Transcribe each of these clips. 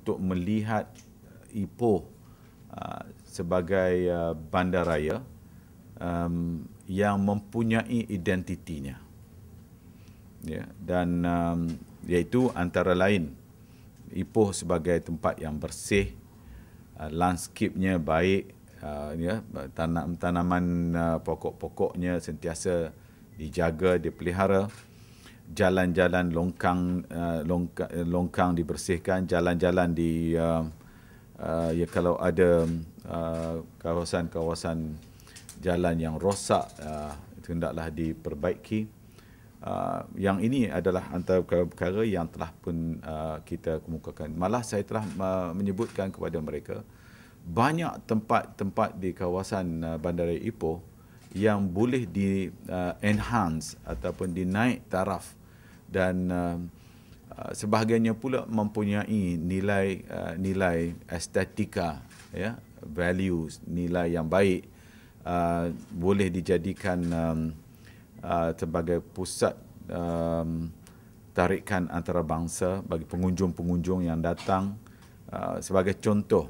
untuk melihat uh, Ipoh uh, sebagai uh, bandaraya um, yang mempunyai identitinya. Ya, dan um, iaitu antara lain Ipoh sebagai tempat yang bersih, uh, landscape-nya baik, uh, ya, tanaman pokok-pokoknya sentiasa dijaga, dipelihara jalan-jalan longkang uh, longkang dibersihkan jalan-jalan di uh, uh, ya kalau ada uh, kawasan-kawasan jalan yang rosak uh, itu hendaklah diperbaiki Uh, yang ini adalah antara perkara-perkara yang telah pun uh, kita kemukakan. Malah saya telah uh, menyebutkan kepada mereka banyak tempat-tempat di kawasan uh, Bandaraya Ipoh yang boleh di uh, enhance ataupun dinaik taraf uh, dan um, uh, sebahagiannya pula mempunyai nilai uh, nilai estetika ya yeah, values nilai yang baik uh, boleh dijadikan um, uh, sebagai pusat um, tarikan bangsa bagi pengunjung-pengunjung yang datang uh, sebagai contoh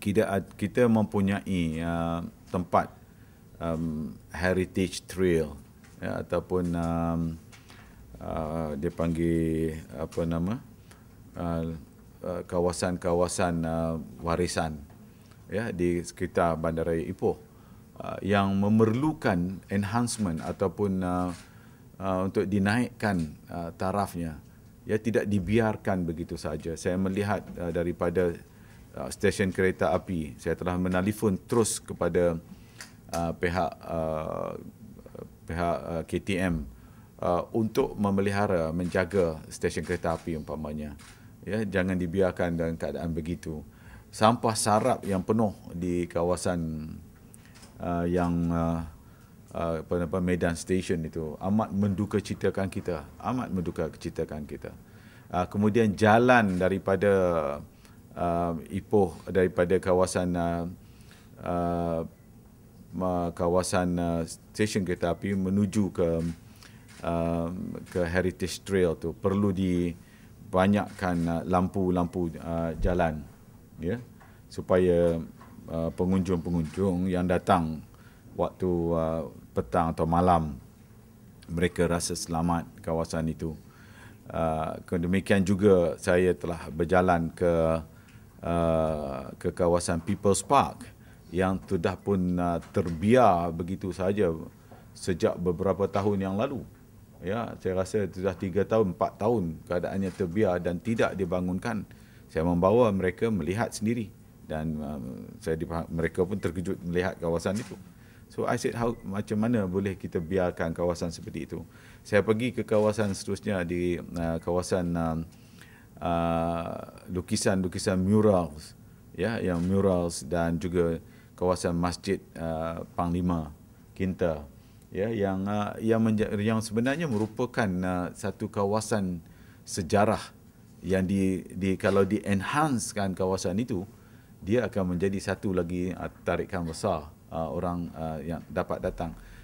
kita kita mempunyai uh, tempat um, heritage trail ya, ataupun um, Ah, dia panggil apa nama ah, ah, kawasan-kawasan uh, warisan ya di sekitar bandaraya Ipoh uh, yang memerlukan enhancement ataupun uh, uh, untuk dinaikkan uh, tarafnya ya tidak dibiarkan begitu saja saya melihat uh, daripada uh, stesen kereta api saya telah menelefon terus kepada uh, pihak uh, pihak uh, KTM Uh, untuk memelihara menjaga stesen kereta api umpamanya ya jangan dibiarkan dalam keadaan begitu sampah sarap yang penuh di kawasan uh, yang apa uh, uh, apa uh, medan Stesen itu amat menduka citakan kita amat menduka citakan kita uh, kemudian jalan daripada uh, ipoh daripada kawasan uh, uh, kawasan uh, stesen kereta api menuju ke um, ke heritage trail tu perlu dibanyakkan uh, lampu-lampu uh, jalan ya yeah? supaya uh, pengunjung-pengunjung yang datang waktu uh, petang atau malam mereka rasa selamat kawasan itu uh, demikian juga saya telah berjalan ke uh, ke kawasan People's Park yang sudah pun uh, terbiar begitu saja sejak beberapa tahun yang lalu ya saya rasa sudah 3 tahun 4 tahun keadaannya terbiar dan tidak dibangunkan saya membawa mereka melihat sendiri dan uh, saya mereka pun terkejut melihat kawasan itu so i said how macam mana boleh kita biarkan kawasan seperti itu saya pergi ke kawasan seterusnya di uh, kawasan uh, uh, lukisan-lukisan murals ya yang murals dan juga kawasan masjid uh, panglima kinta ya yang uh, yang, yang sebenarnya merupakan uh, satu kawasan sejarah yang di di kalau di enhancekan kawasan itu dia akan menjadi satu lagi uh, tarikan besar uh, orang uh, yang dapat datang.